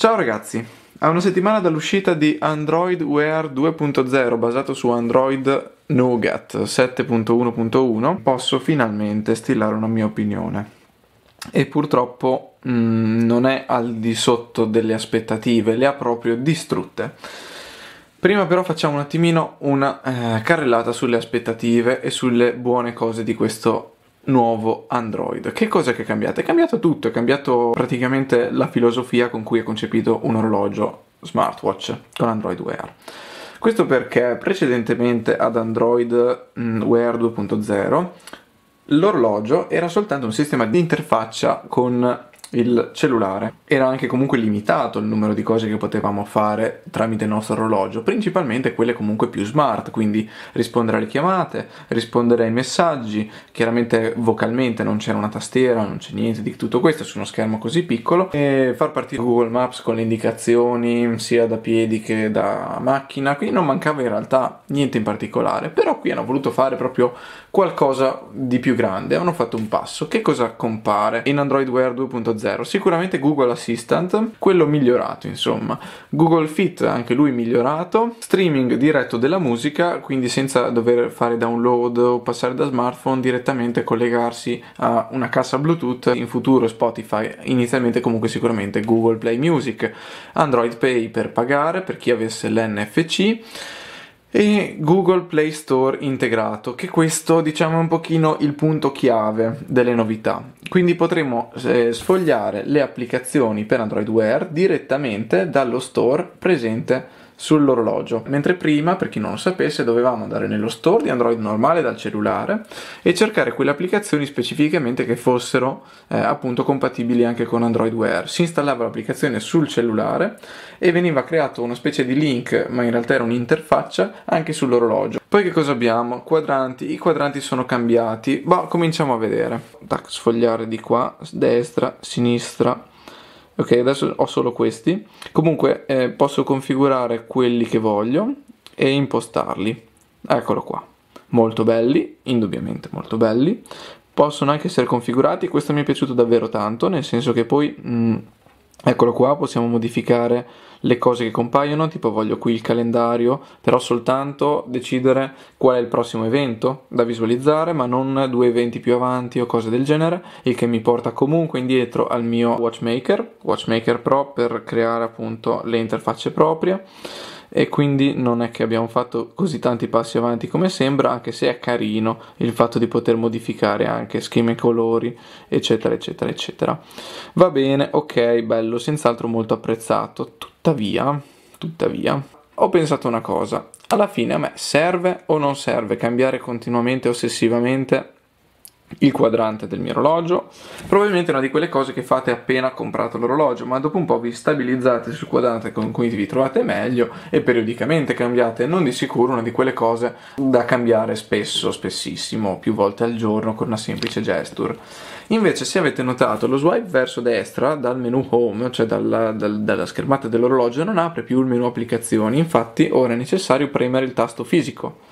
Ciao ragazzi, a una settimana dall'uscita di Android Wear 2.0 basato su Android Nougat 7.1.1 posso finalmente stilare una mia opinione. E purtroppo mh, mm, non è al di sotto delle aspettative, le ha proprio distrutte. Prima però facciamo un attimino una eh, carrellata sulle aspettative e sulle buone cose di questo nuovo Android. Che cosa è cambiato? È cambiato tutto, è cambiato praticamente la filosofia con cui è concepito un orologio smartwatch con Android Wear. Questo perché precedentemente ad Android mm, Wear 2.0 l'orologio era soltanto un sistema di interfaccia con il cellulare. Era anche comunque limitato il numero di cose che potevamo fare tramite il nostro orologio, principalmente quelle comunque più smart, quindi rispondere alle chiamate, rispondere ai messaggi, chiaramente vocalmente non c'era una tastiera, non c'è niente di tutto questo su uno schermo così piccolo e far partire Google Maps con le indicazioni sia da piedi che da macchina, quindi non mancava in realtà niente in particolare, però qui hanno voluto fare proprio qualcosa di più grande, hanno fatto un passo. Che cosa compare in Android Wear 2.0? 0. Sicuramente Google Assistant, quello migliorato, insomma. Google Fit, anche lui migliorato. Streaming diretto della musica, quindi senza dover fare download o passare da smartphone direttamente collegarsi a una cassa Bluetooth in futuro Spotify, inizialmente comunque sicuramente Google Play Music. Android Pay per pagare per chi avesse l'NFC e Google Play Store integrato, che questo diciamo è un pochino il punto chiave delle novità. Quindi potremo eh, sfogliare le applicazioni per Android Wear direttamente dallo store presente sull'orologio. Mentre prima, per chi non lo sapesse, dovevamo andare nello store di Android normale dal cellulare e cercare quelle applicazioni specificamente che fossero eh, appunto compatibili anche con Android Wear. Si installava l'applicazione sul cellulare e veniva creato una specie di link, ma in realtà era un'interfaccia anche sull'orologio. Poi che cosa abbiamo? Quadranti, i quadranti sono cambiati. ma boh, cominciamo a vedere. Tac, sfogliare di qua, destra, sinistra, ok adesso ho solo questi comunque eh, posso configurare quelli che voglio e impostarli eccolo qua molto belli indubbiamente molto belli possono anche essere configurati questo mi è piaciuto davvero tanto nel senso che poi mh, mm, Eccolo qua, possiamo modificare le cose che compaiono, tipo voglio qui il calendario, però soltanto decidere qual è il prossimo evento da visualizzare, ma non due eventi più avanti o cose del genere, il che mi porta comunque indietro al mio watchmaker, watchmaker pro per creare appunto le interfacce proprie e quindi non è che abbiamo fatto così tanti passi avanti come sembra, anche se è carino il fatto di poter modificare anche schemi e colori, eccetera, eccetera, eccetera. Va bene, ok, bello, senz'altro molto apprezzato. Tuttavia, tuttavia, ho pensato una cosa. Alla fine a me serve o non serve cambiare continuamente ossessivamente il quadrante del mio orologio. Probabilmente una di quelle cose che fate appena comprato l'orologio, ma dopo un po' vi stabilizzate sul quadrante con cui vi trovate meglio e periodicamente cambiate. Non di sicuro una di quelle cose da cambiare spesso, spessissimo, più volte al giorno con una semplice gesture. Invece, se avete notato, lo swipe verso destra dal menu home, cioè dalla, dal, dalla schermata dell'orologio, non apre più il menu applicazioni. Infatti, ora è necessario premere il tasto fisico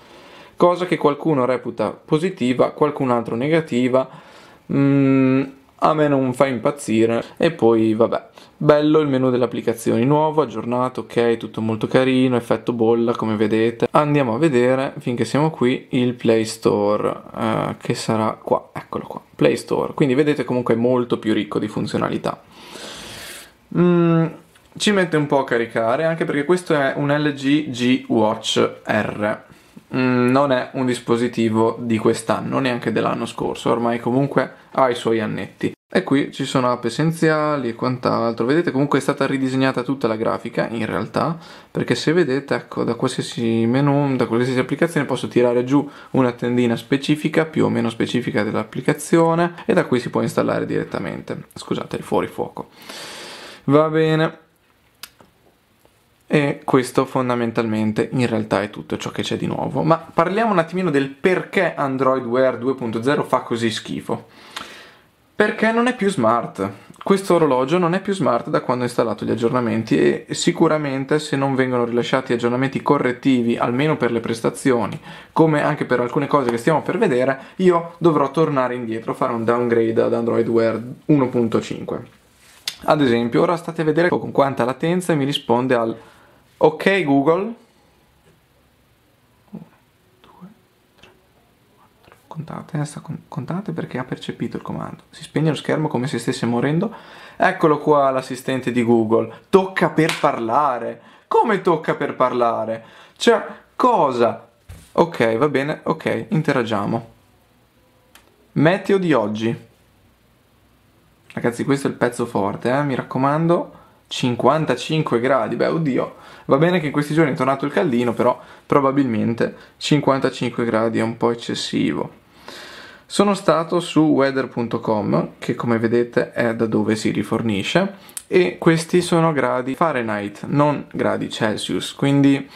cosa che qualcuno reputa positiva, qualcun altro negativa. Mm, a me non fa impazzire e poi vabbè bello il menu delle applicazioni nuovo aggiornato ok tutto molto carino effetto bolla come vedete andiamo a vedere finché siamo qui il play store eh, che sarà qua eccolo qua play store quindi vedete comunque è molto più ricco di funzionalità mm, ci mette un po' a caricare anche perché questo è un LG G Watch R Mm, non è un dispositivo di quest'anno, neanche dell'anno scorso, ormai comunque ha i suoi annetti. E qui ci sono app essenziali e quant'altro. Vedete comunque è stata ridisegnata tutta la grafica in realtà, perché se vedete, ecco, da qualsiasi menu, da qualsiasi applicazione posso tirare giù una tendina specifica, più o meno specifica dell'applicazione e da qui si può installare direttamente. Scusate, il fuori fuoco. Va bene. E questo fondamentalmente in realtà è tutto ciò che c'è di nuovo. Ma parliamo un attimino del perché Android Wear 2.0 fa così schifo. Perché non è più smart. Questo orologio non è più smart da quando ho installato gli aggiornamenti e sicuramente se non vengono rilasciati aggiornamenti correttivi, almeno per le prestazioni, come anche per alcune cose che stiamo per vedere, io dovrò tornare indietro, fare un downgrade ad Android Wear 1.5. Ad esempio, ora state a vedere con quanta latenza mi risponde al Ok Google. Contate, eh, sta contate perché ha percepito il comando. Si spegne lo schermo come se stesse morendo. Eccolo qua l'assistente di Google. Tocca per parlare. Come tocca per parlare? Cioè, cosa? Ok, va bene, ok, interagiamo. Meteo di oggi. Ragazzi, questo è il pezzo forte, eh? mi raccomando. 55 gradi, beh oddio, va bene che in questi giorni è tornato il caldino, però probabilmente 55 gradi è un po' eccessivo. Sono stato su weather.com, che come vedete è da dove si rifornisce, e questi sono gradi Fahrenheit, non gradi Celsius, quindi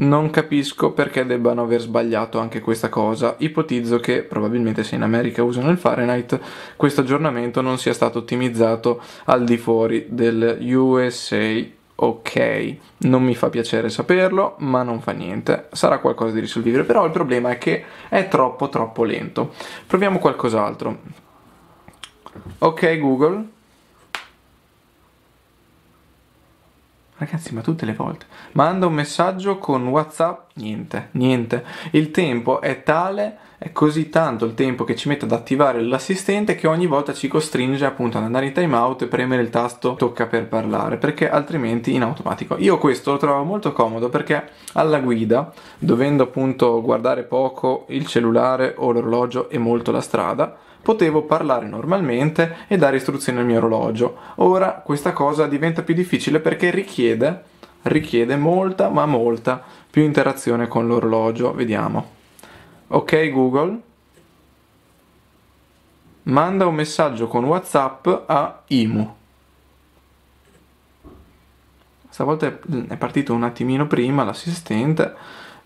non capisco perché debbano aver sbagliato anche questa cosa. Ipotizzo che probabilmente se in America usano il Fahrenheit, questo aggiornamento non sia stato ottimizzato al di fuori del USA Ok, non mi fa piacere saperlo, ma non fa niente, sarà qualcosa di risolvibile, però il problema è che è troppo troppo lento. Proviamo qualcos'altro. Ok Google, Ragazzi, ma tutte le volte. Manda un messaggio con WhatsApp, niente, niente. Il tempo è tale, è così tanto il tempo che ci mette ad attivare l'assistente che ogni volta ci costringe appunto ad andare in timeout e premere il tasto tocca per parlare, perché altrimenti in automatico. Io questo lo trovo molto comodo perché alla guida, dovendo appunto guardare poco il cellulare o l'orologio e molto la strada, potevo parlare normalmente e dare istruzioni al mio orologio. Ora questa cosa diventa più difficile perché richiede, richiede molta ma molta più interazione con l'orologio. Vediamo. Ok Google, manda un messaggio con WhatsApp a Imu. Stavolta è partito un attimino prima l'assistente.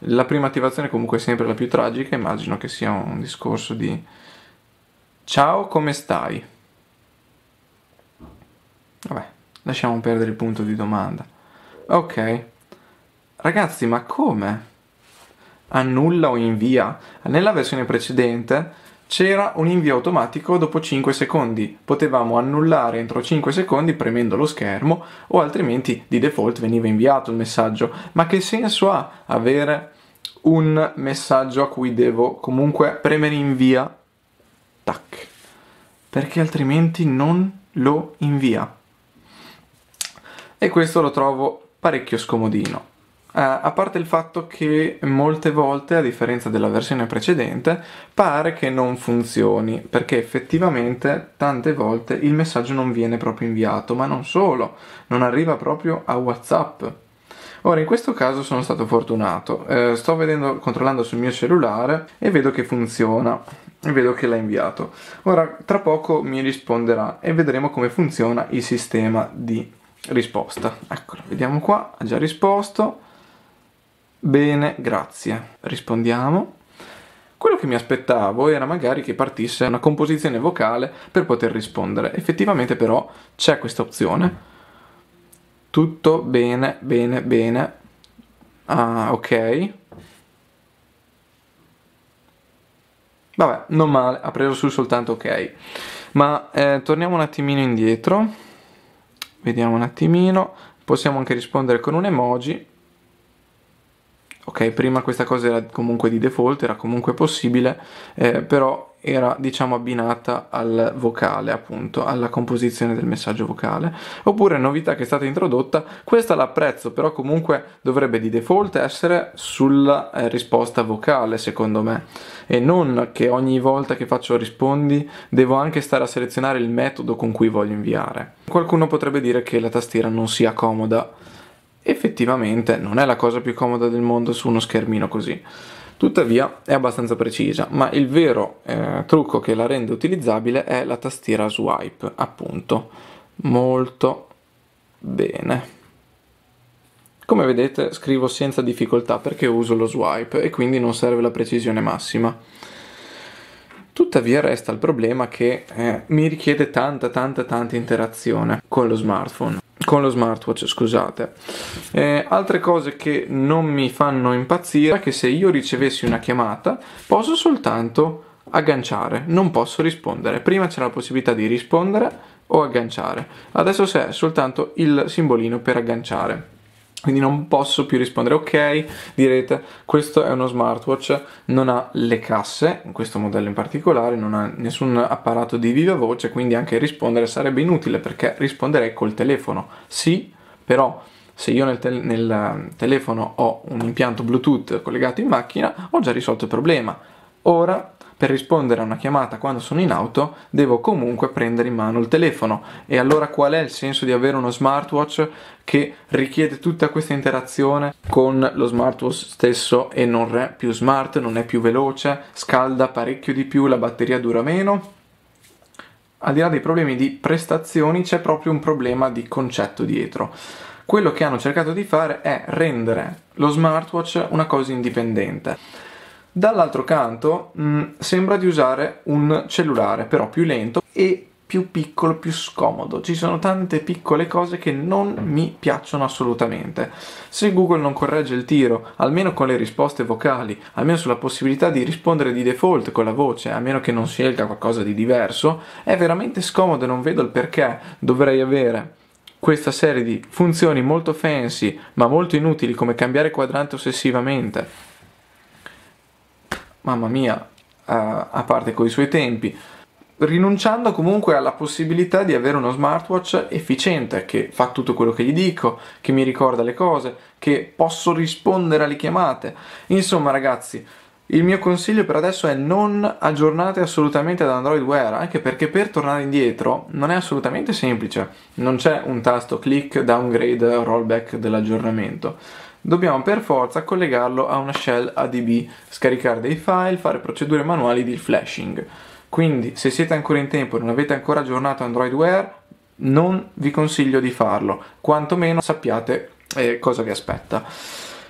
La prima attivazione comunque è sempre la più tragica, immagino che sia un discorso di Ciao, come stai? Vabbè, lasciamo perdere il punto di domanda. Ok. Ragazzi, ma come? Annulla o invia? Nella versione precedente c'era un invio automatico dopo 5 secondi. Potevamo annullare entro 5 secondi premendo lo schermo o altrimenti di default veniva inviato il messaggio. Ma che senso ha avere un messaggio a cui devo comunque premere invia tac, perché altrimenti non lo invia. E questo lo trovo parecchio scomodino. Uh, a parte il fatto che molte volte, a differenza della versione precedente, pare che non funzioni, perché effettivamente tante volte il messaggio non viene proprio inviato, ma non solo, non arriva proprio a WhatsApp. Ora, in questo caso sono stato fortunato, uh, sto vedendo, controllando sul mio cellulare e vedo che funziona e vedo che l'ha inviato. Ora tra poco mi risponderà e vedremo come funziona il sistema di risposta. Eccolo, vediamo qua, ha già risposto. Bene, grazie. Rispondiamo. Quello che mi aspettavo era magari che partisse una composizione vocale per poter rispondere. Effettivamente però c'è questa opzione. Tutto bene, bene, bene. Ah, ok. Vabbè, non male, ha preso su soltanto ok. Ma eh, torniamo un attimino indietro. Vediamo un attimino. Possiamo anche rispondere con un emoji ok? Prima questa cosa era comunque di default, era comunque possibile, eh, però era diciamo abbinata al vocale appunto alla composizione del messaggio vocale oppure novità che è stata introdotta questa l'apprezzo però comunque dovrebbe di default essere sulla eh, risposta vocale secondo me e non che ogni volta che faccio rispondi devo anche stare a selezionare il metodo con cui voglio inviare qualcuno potrebbe dire che la tastiera non sia comoda Effettivamente non è la cosa più comoda del mondo su uno schermino così. Tuttavia è abbastanza precisa, ma il vero eh, trucco che la rende utilizzabile è la tastiera swipe, appunto. Molto bene. Come vedete scrivo senza difficoltà perché uso lo swipe e quindi non serve la precisione massima. Tuttavia resta il problema che eh, mi richiede tanta tanta tanta interazione con lo smartphone con lo smartwatch, scusate. Eh, altre cose che non mi fanno impazzire è che se io ricevessi una chiamata posso soltanto agganciare, non posso rispondere. Prima c'era la possibilità di rispondere o agganciare. Adesso c'è soltanto il simbolino per agganciare. Quindi non posso più rispondere ok, direte questo è uno smartwatch, non ha le casse, in questo modello in particolare, non ha nessun apparato di viva voce, quindi anche rispondere sarebbe inutile perché risponderei col telefono. Sì, però se io nel, te- nel ehm, telefono ho un impianto Bluetooth collegato in macchina, ho già risolto il problema. Ora per rispondere a una chiamata quando sono in auto devo comunque prendere in mano il telefono. E allora qual è il senso di avere uno smartwatch che richiede tutta questa interazione con lo smartwatch stesso e non è più smart, non è più veloce, scalda parecchio di più, la batteria dura meno? Al di là dei problemi di prestazioni c'è proprio un problema di concetto dietro quello che hanno cercato di fare è rendere lo smartwatch una cosa indipendente. Dall'altro canto mh, mm, sembra di usare un cellulare, però più lento e più piccolo, più scomodo. Ci sono tante piccole cose che non mi piacciono assolutamente. Se Google non corregge il tiro, almeno con le risposte vocali, almeno sulla possibilità di rispondere di default con la voce, a meno che non scelga qualcosa di diverso, è veramente scomodo e non vedo il perché dovrei avere questa serie di funzioni molto fancy ma molto inutili come cambiare quadrante ossessivamente mamma mia, a, a parte i suoi tempi, rinunciando comunque alla possibilità di avere uno smartwatch efficiente che fa tutto quello che gli dico, che mi ricorda le cose, che posso rispondere alle chiamate. Insomma, ragazzi, il mio consiglio per adesso è non aggiornate assolutamente ad Android Wear, anche perché per tornare indietro non è assolutamente semplice. Non c'è un tasto click, downgrade, rollback dell'aggiornamento dobbiamo per forza collegarlo a una shell ADB, scaricare dei file, fare procedure manuali di flashing. Quindi se siete ancora in tempo e non avete ancora aggiornato Android Wear, non vi consiglio di farlo, quantomeno sappiate eh, cosa vi aspetta.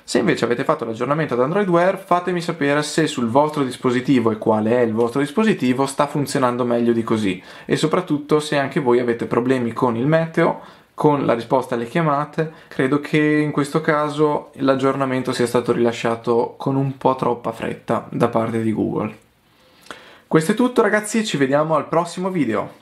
Se invece avete fatto l'aggiornamento ad Android Wear, fatemi sapere se sul vostro dispositivo e quale è il vostro dispositivo sta funzionando meglio di così e soprattutto se anche voi avete problemi con il meteo con la risposta alle chiamate, credo che in questo caso l'aggiornamento sia stato rilasciato con un po' troppa fretta da parte di Google. Questo è tutto ragazzi, ci vediamo al prossimo video.